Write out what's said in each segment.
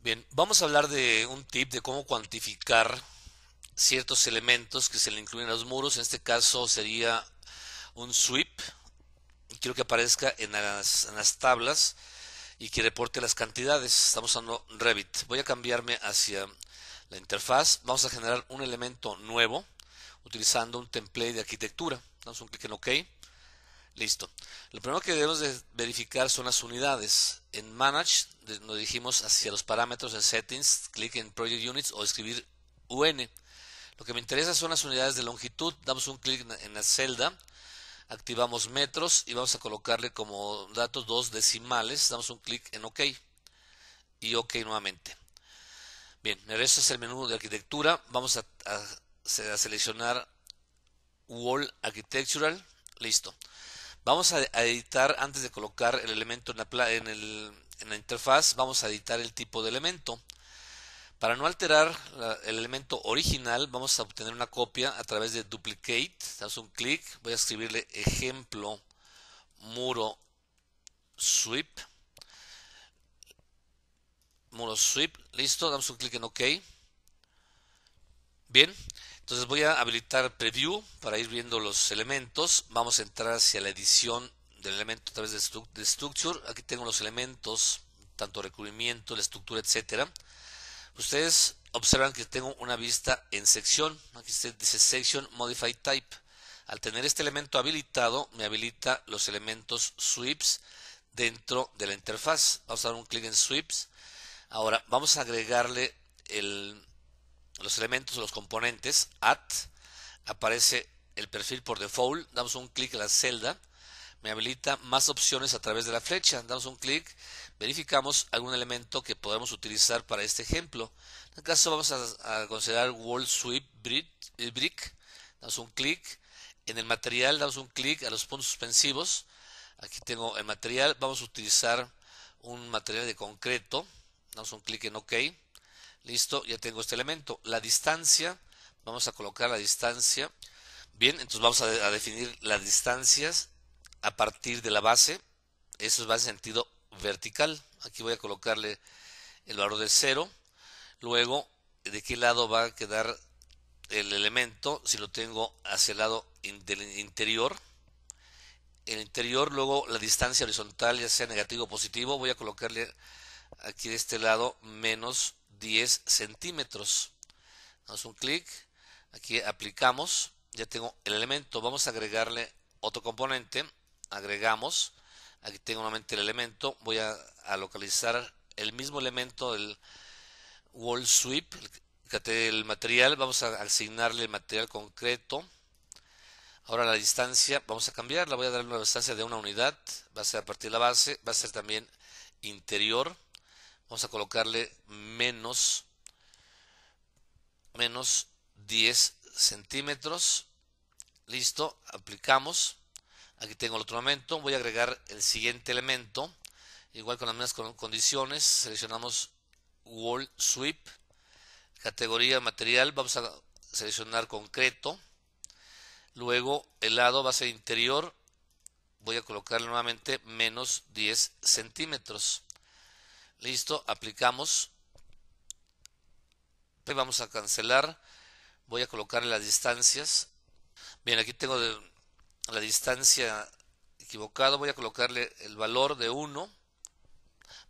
Bien, vamos a hablar de un tip de cómo cuantificar ciertos elementos que se le incluyen a los muros. En este caso sería un sweep. Quiero que aparezca en las, en las tablas y que reporte las cantidades. Estamos usando Revit. Voy a cambiarme hacia la interfaz. Vamos a generar un elemento nuevo utilizando un template de arquitectura. Damos un clic en OK. Listo. Lo primero que debemos verificar son las unidades. En Manage nos dijimos hacia los parámetros en Settings, clic en Project Units o escribir UN. Lo que me interesa son las unidades de longitud. Damos un clic en la celda, activamos metros y vamos a colocarle como datos dos decimales. Damos un clic en OK y OK nuevamente. Bien, me resto es el menú de arquitectura. Vamos a seleccionar Wall Architectural. Listo. Vamos a, editar, antes de colocar el elemento en la, en la, interfaz, vamos a editar el tipo de elemento. Para no alterar el elemento original, vamos a obtener una copia a través de duplicate. Damos un clic, voy a escribirle ejemplo muro sweep. Muro sweep, listo, damos un clic en OK. Bien, entonces voy a habilitar Preview para ir viendo los elementos. Vamos a entrar hacia la edición del elemento a través de, Structure. Aquí tengo los elementos, tanto recubrimiento, la estructura, etcétera. Ustedes observan que tengo una vista en sección. Aquí dice Section Modify Type. Al tener este elemento habilitado, me habilita los elementos sweeps dentro de la interfaz. Vamos a dar un clic en sweeps. Ahora vamos a agregarle el los elementos, o los componentes, at, aparece el perfil por default, damos un clic a la celda, me habilita más opciones a través de la flecha, damos un clic, verificamos algún elemento que podemos utilizar para este ejemplo. En este caso vamos a, considerar Wall Sweep eh, Brick, damos un clic, en el material damos un clic a los puntos suspensivos, aquí tengo el material, vamos a utilizar un material de concreto, damos un clic en OK, Listo, ya tengo este elemento. La distancia, vamos a colocar la distancia. Bien, entonces vamos a, definir las distancias a partir de la base. Eso va en sentido vertical. Aquí voy a colocarle el valor de 0. Luego, ¿de qué lado va a quedar el elemento? Si lo tengo hacia el lado del interior. El interior, luego la distancia horizontal, ya sea negativo o positivo, voy a colocarle aquí de este lado menos 10 centímetros. Damos un clic, aquí aplicamos, ya tengo el elemento, vamos a agregarle otro componente, agregamos, aquí tengo nuevamente el elemento, voy a, localizar el mismo elemento del wall sweep, el, el material, vamos a asignarle el material concreto, Ahora la distancia, vamos a cambiarla, voy a darle una distancia de una unidad, va a ser a partir de la base, va a ser también interior. Vamos a colocarle menos, menos 10 centímetros. Listo, aplicamos. Aquí tengo el otro elemento. Voy a agregar el siguiente elemento. Igual con las mismas condiciones, seleccionamos Wall Sweep. Categoría material, vamos a seleccionar concreto. Luego el lado va a ser interior. Voy a colocarle nuevamente menos 10 centímetros. Listo, aplicamos. vamos a cancelar. Voy a colocarle las distancias. Bien, aquí tengo la distancia equivocada. Voy a colocarle el valor de 1.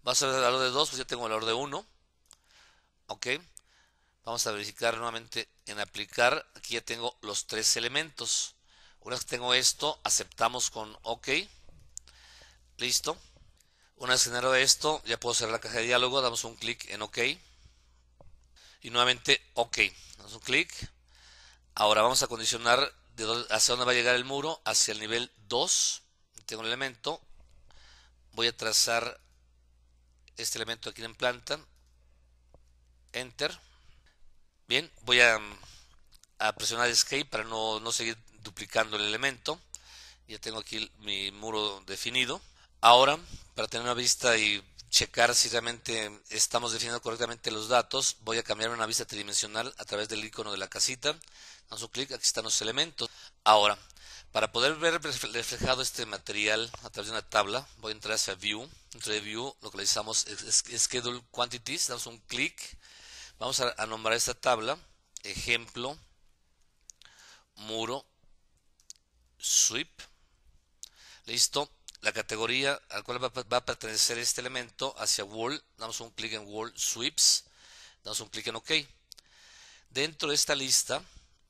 Va a ser el valor de 2, pues ya tengo el valor de 1. Ok. Vamos a verificar nuevamente en aplicar. Aquí ya tengo los tres elementos. Una vez que tengo esto, aceptamos con OK. Listo. Una vez generado esto, ya puedo cerrar la caja de diálogo, damos un clic en OK. Y nuevamente OK. Damos un clic. Ahora vamos a condicionar de hacia dónde va a llegar el muro, hacia el nivel 2. Tengo un elemento. Voy a trazar este elemento aquí en planta. Enter. Bien, voy a, mm, a presionar Escape para no seguir duplicando el elemento. Ya tengo aquí mi muro definido. Ahora, para tener una vista y checar si realmente estamos definiendo correctamente los datos, voy a cambiar una vista tridimensional a través del icono de la casita. Damos un clic, aquí están los elementos. Ahora, para poder ver reflejado este material a través de una tabla, voy a entrar hacia View. Dentro de View es Schedule Quantities, damos un clic. Vamos a, nombrar esta tabla, ejemplo, muro, sweep. Listo la categoría al cual va, a pertenecer este elemento hacia Wall. Damos un clic en Wall Sweeps. Damos un clic en OK. Dentro de esta lista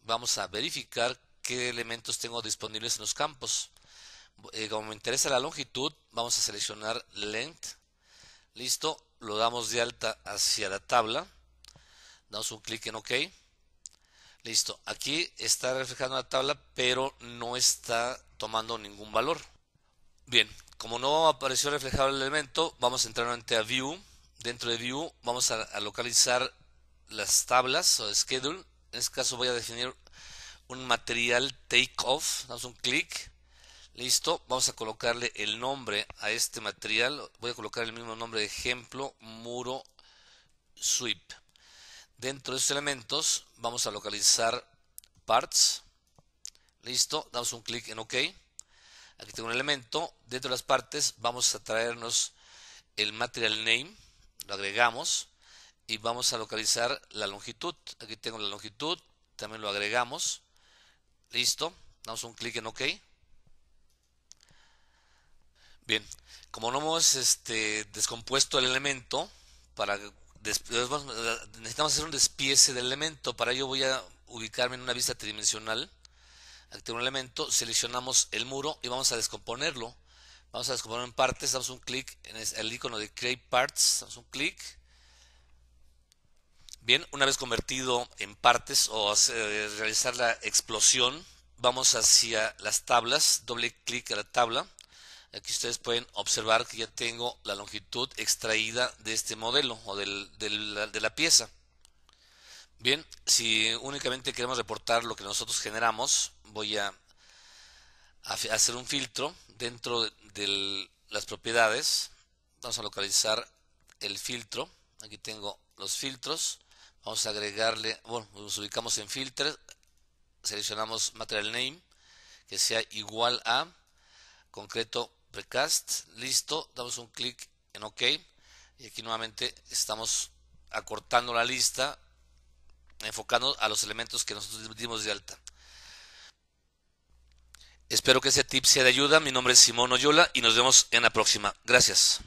vamos a verificar qué elementos tengo disponibles en los campos. Eh, como me interesa la longitud, vamos a seleccionar Length. Listo, lo damos de alta hacia la tabla. Damos un clic en OK. Listo, aquí está reflejando la tabla, pero no está tomando ningún valor. Bien, como no apareció reflejado el elemento, vamos a entrar nuevamente a View. Dentro de View vamos a, localizar las tablas o Schedule. En este caso voy a definir un material Takeoff. Damos un clic. Listo, vamos a colocarle el nombre a este material. Voy a colocar el mismo nombre de ejemplo, muro sweep. Dentro de estos elementos vamos a localizar parts. Listo, damos un clic en OK. Aquí tengo un elemento. Dentro de las partes vamos a traernos el material name. Lo agregamos. Y vamos a localizar la longitud. Aquí tengo la longitud. También lo agregamos. Listo. Damos un clic en OK. Bien. Como no hemos este, descompuesto el elemento, para necesitamos hacer un despiece del elemento. Para ello voy a ubicarme en una vista tridimensional activar un elemento, seleccionamos el muro y vamos a descomponerlo. Vamos a descomponerlo en partes, damos un clic en el icono de Create Parts, damos un clic. Bien, una vez convertido en partes o eh, realizar la explosión, vamos hacia las tablas, doble clic a la tabla. Aquí ustedes pueden observar que ya tengo la longitud extraída de este modelo o de la pieza. Bien, si únicamente queremos reportar lo que nosotros generamos, voy a, hacer un filtro dentro de, las propiedades. Vamos a localizar el filtro. Aquí tengo los filtros. Vamos a agregarle, bueno, nos ubicamos en filtros, seleccionamos material name, que sea igual a concreto precast. Listo, damos un clic en OK. Y aquí nuevamente estamos acortando la lista Enfocando a los elementos que nosotros dividimos de alta. Espero que este tip sea de ayuda. Mi nombre es Simón Oyola y nos vemos en la próxima. Gracias.